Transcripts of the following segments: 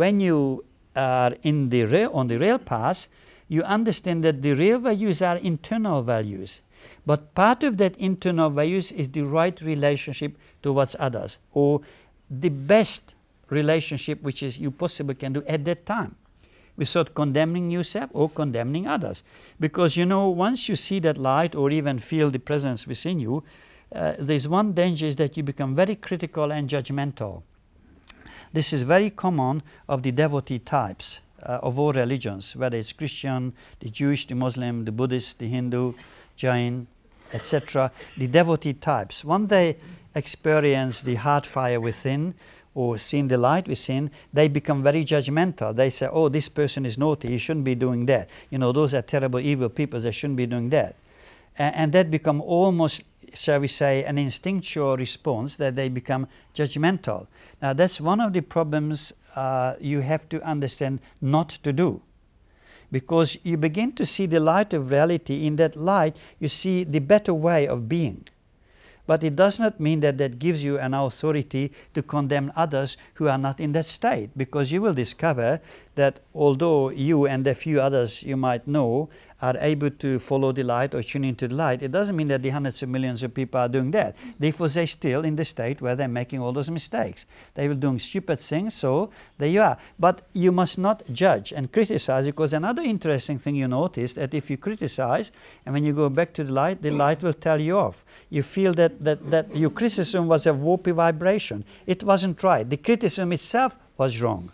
when you are in the rail, on the rail path, you understand that the real values are internal values. But part of that internal values is the right relationship towards others or the best relationship which is you possibly can do at that time without condemning yourself or condemning others. Because you know, once you see that light or even feel the presence within you, uh, there's one danger is that you become very critical and judgmental. This is very common of the devotee types uh, of all religions, whether it's Christian, the Jewish, the Muslim, the Buddhist, the Hindu, Jain, etc. The devotee types. One they experience the heart fire within, or see the light within, they become very judgmental. They say, oh, this person is naughty, he shouldn't be doing that. You know, those are terrible, evil people, they shouldn't be doing that. And, and that become almost shall we say, an instinctual response that they become judgmental. Now, that's one of the problems uh, you have to understand not to do. Because you begin to see the light of reality, in that light, you see the better way of being. But it does not mean that that gives you an authority to condemn others who are not in that state, because you will discover that although you and a few others you might know are able to follow the light or tune into the light, it doesn't mean that the hundreds of millions of people are doing that. Therefore, they're still in the state where they're making all those mistakes. They were doing stupid things, so there you are. But you must not judge and criticize because another interesting thing you notice that if you criticize and when you go back to the light, the light will tell you off. You feel that, that, that your criticism was a warpy vibration. It wasn't right. The criticism itself was wrong.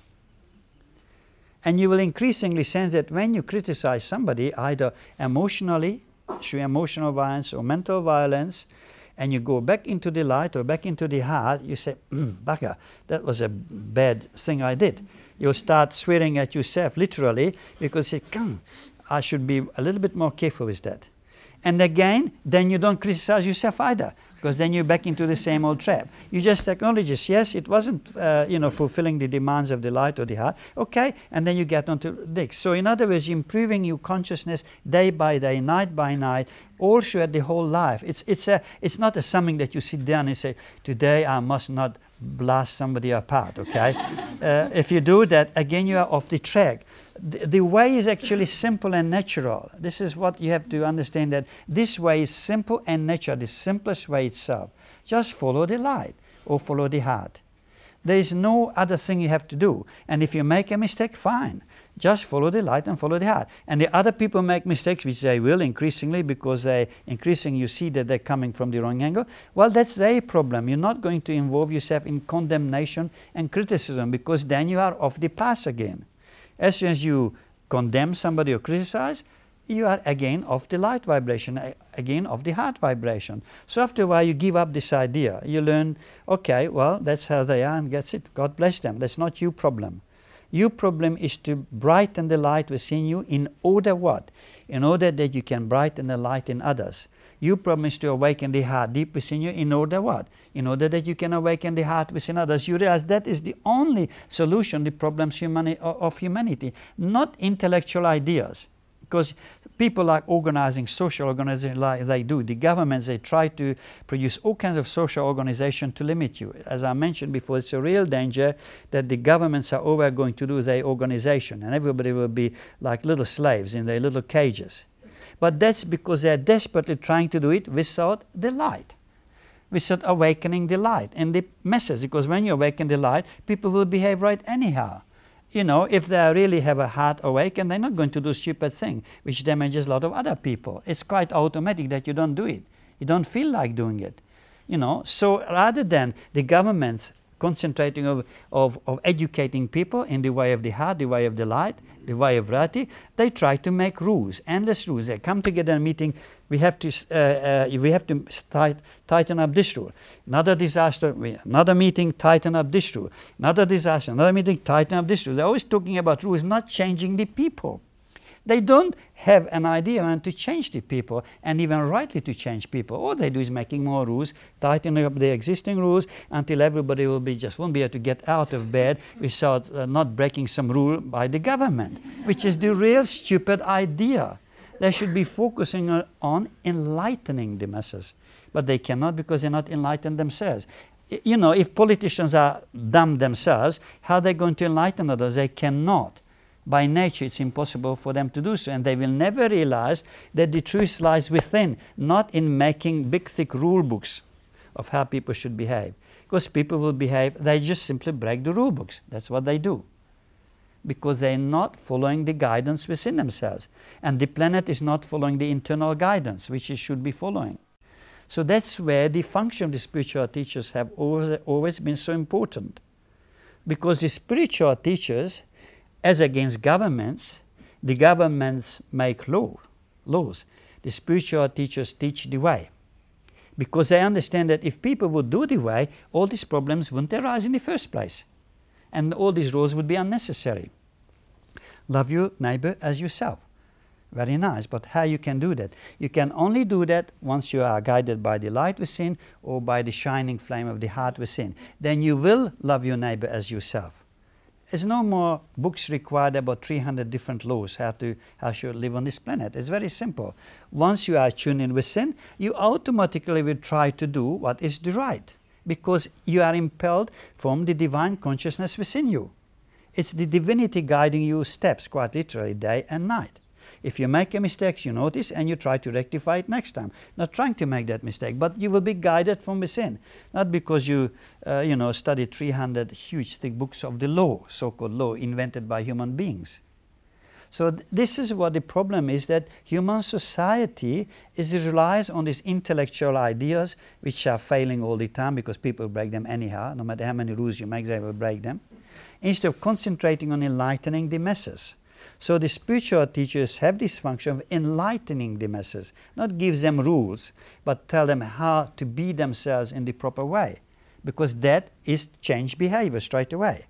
And you will increasingly sense that when you criticize somebody, either emotionally, through emotional violence or mental violence, and you go back into the light or back into the heart, you say, mm, that was a bad thing I did. You'll start swearing at yourself, literally, because you say, I should be a little bit more careful with that. And again, then you don't criticize yourself either because then you're back into the same old trap. You just acknowledge this. Yes, it wasn't, uh, you know, fulfilling the demands of the light or the heart. Okay, and then you get onto this. So in other words, improving your consciousness day by day, night by night, all throughout the whole life. It's, it's, a, it's not a something that you sit down and say, today I must not blast somebody apart, okay? uh, if you do that, again, you are off the track. The, the, way is actually simple and natural. This is what you have to understand that this way is simple and natural, the simplest way itself. Just follow the light or follow the heart. There is no other thing you have to do. And if you make a mistake, fine. Just follow the light and follow the heart. And the other people make mistakes, which they will increasingly because they increasingly you see that they're coming from the wrong angle. Well, that's their problem. You're not going to involve yourself in condemnation and criticism because then you are off the path again. As soon as you condemn somebody or criticize, you are again of the light vibration, again of the heart vibration. So after a while you give up this idea. You learn, okay, well, that's how they are and that's it. God bless them. That's not your problem. Your problem is to brighten the light within you in order what? In order that you can brighten the light in others. Your problem is to awaken the heart deep within you in order what? In order that you can awaken the heart within others. You realize that is the only solution the problems humani of humanity, not intellectual ideas because people are organizing social organization like they do the governments they try to produce all kinds of social organization to limit you as i mentioned before it's a real danger that the governments are always going to do their organization and everybody will be like little slaves in their little cages but that's because they're desperately trying to do it without the light without awakening the light and the message because when you awaken the light people will behave right anyhow you know, if they really have a heart awakened, they're not going to do stupid things which damages a lot of other people. It's quite automatic that you don't do it. You don't feel like doing it. You know, so rather than the governments concentrating of, of, of educating people in the way of the heart, the way of the light, the way of rati, they try to make rules, endless rules. They come together in a meeting, we have to, uh, uh, we have to tight, tighten up this rule. Another disaster, another meeting, tighten up this rule. Another disaster, another meeting, tighten up this rule. They're always talking about rules, not changing the people. They don't have an idea and to change the people, and even rightly to change people. All they do is making more rules, tightening up the existing rules until everybody will be just won't be able to get out of bed without uh, not breaking some rule by the government, which is the real stupid idea. They should be focusing on enlightening the masses, but they cannot because they're not enlightened themselves you know, if politicians are dumb themselves, how are they going to enlighten others? They cannot by nature it's impossible for them to do so and they will never realize that the truth lies within not in making big thick rule books of how people should behave because people will behave they just simply break the rule books that's what they do because they're not following the guidance within themselves and the planet is not following the internal guidance which it should be following so that's where the function of the spiritual teachers have always, always been so important because the spiritual teachers as against governments, the governments make law, laws. The spiritual teachers teach the way. Because they understand that if people would do the way, all these problems wouldn't arise in the first place. And all these rules would be unnecessary. Love your neighbor as yourself. Very nice, but how you can do that? You can only do that once you are guided by the light within or by the shining flame of the heart within. Then you will love your neighbor as yourself. It's no more books required about 300 different laws how to how should live on this planet. It's very simple. Once you are tuned in with sin, you automatically will try to do what is the right because you are impelled from the divine consciousness within you. It's the divinity guiding you steps, quite literally, day and night. If you make a mistake, you notice and you try to rectify it next time. Not trying to make that mistake, but you will be guided from within. Not because you, uh, you know, study 300 huge thick books of the law, so-called law invented by human beings. So th this is what the problem is that human society is relies on these intellectual ideas which are failing all the time because people break them anyhow. No matter how many rules you make, they will break them. Instead of concentrating on enlightening the masses. So the spiritual teachers have this function of enlightening the masses, not give them rules, but tell them how to be themselves in the proper way, because that is change behavior straight away.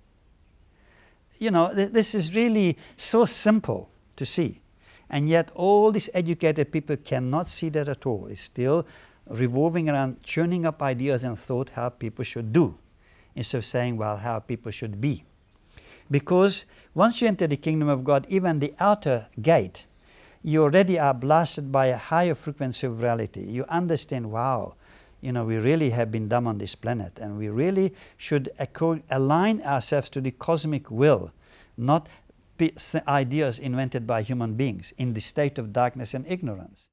You know, th this is really so simple to see. And yet all these educated people cannot see that at all. It's still revolving around churning up ideas and thought how people should do, instead of saying, well, how people should be. Because once you enter the kingdom of God, even the outer gate, you already are blasted by a higher frequency of reality. You understand, wow, you know, we really have been dumb on this planet and we really should align ourselves to the cosmic will, not ideas invented by human beings in the state of darkness and ignorance.